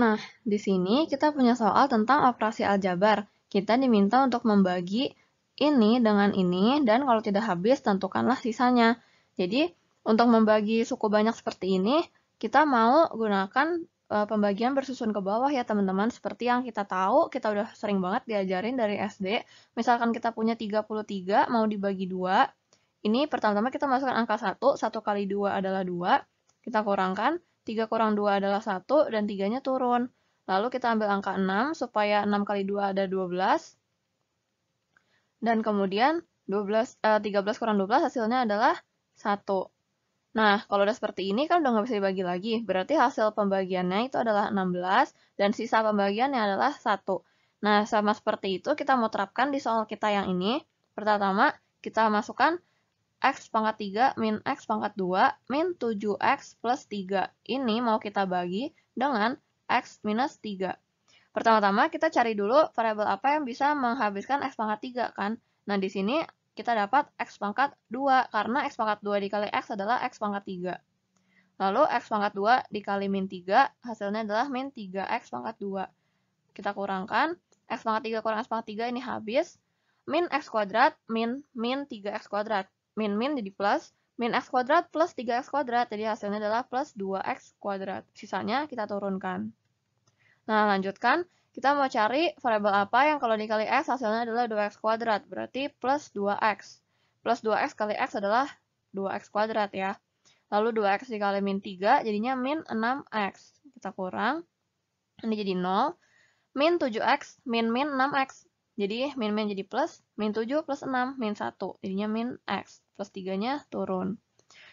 Nah, di sini kita punya soal tentang operasi aljabar. Kita diminta untuk membagi ini dengan ini, dan kalau tidak habis, tentukanlah sisanya. Jadi, untuk membagi suku banyak seperti ini, kita mau gunakan eh, pembagian bersusun ke bawah ya teman-teman seperti yang kita tahu kita udah sering banget diajarin dari SD misalkan kita punya 33 mau dibagi dua ini pertama-tama kita masukkan angka 1 1 kali 2 adalah 2 kita kurangkan 3 kurang 2 adalah 1 dan 3-nya turun. Lalu kita ambil angka 6 supaya 6 kali 2 ada 12. Dan kemudian 12, eh, 13 kurang 12 hasilnya adalah 1. Nah, kalau udah seperti ini kan udah nggak bisa dibagi lagi. Berarti hasil pembagiannya itu adalah 16 dan sisa pembagiannya adalah 1. Nah, sama seperti itu kita mau terapkan di soal kita yang ini. Pertama, kita masukkan x pangkat 3 min x pangkat 2 min 7x plus 3. Ini mau kita bagi dengan x minus 3. Pertama-tama kita cari dulu variabel apa yang bisa menghabiskan x pangkat 3 kan. Nah di sini kita dapat x pangkat 2 karena x pangkat 2 dikali x adalah x pangkat 3. Lalu x pangkat 2 dikali min 3 hasilnya adalah min 3x pangkat 2. Kita kurangkan x pangkat 3 kurang x pangkat 3 ini habis. Min x kuadrat min min 3x kuadrat. Min min jadi plus. Min x kuadrat plus 3x kuadrat. Jadi hasilnya adalah plus 2x kuadrat. Sisanya kita turunkan. Nah, lanjutkan. Kita mau cari variabel apa yang kalau dikali x hasilnya adalah 2x kuadrat. Berarti plus 2x. Plus 2x kali x adalah 2x kuadrat ya. Lalu 2x dikali min 3 jadinya min 6x. Kita kurang. Ini jadi 0. Min 7x, min min 6x. Jadi min-min eh, jadi plus, min 7 plus 6, min 1, jadinya min X. Plus 3-nya turun.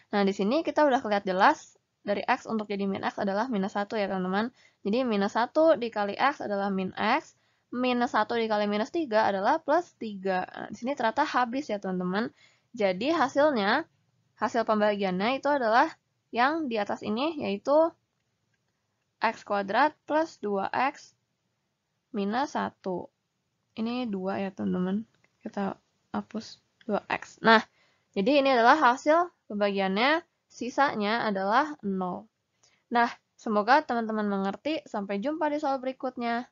Nah, di sini kita udah kelihatan jelas dari X untuk jadi min X adalah minus 1 ya teman-teman. Jadi minus 1 dikali X adalah min X, minus 1 dikali minus 3 adalah plus 3. Nah, di sini ternyata habis ya teman-teman. Jadi hasilnya, hasil pembagiannya itu adalah yang di atas ini yaitu X kuadrat plus 2X minus 1 ini dua ya teman-teman kita hapus 2x nah jadi ini adalah hasil pembagiannya sisanya adalah 0 nah semoga teman-teman mengerti sampai jumpa di soal berikutnya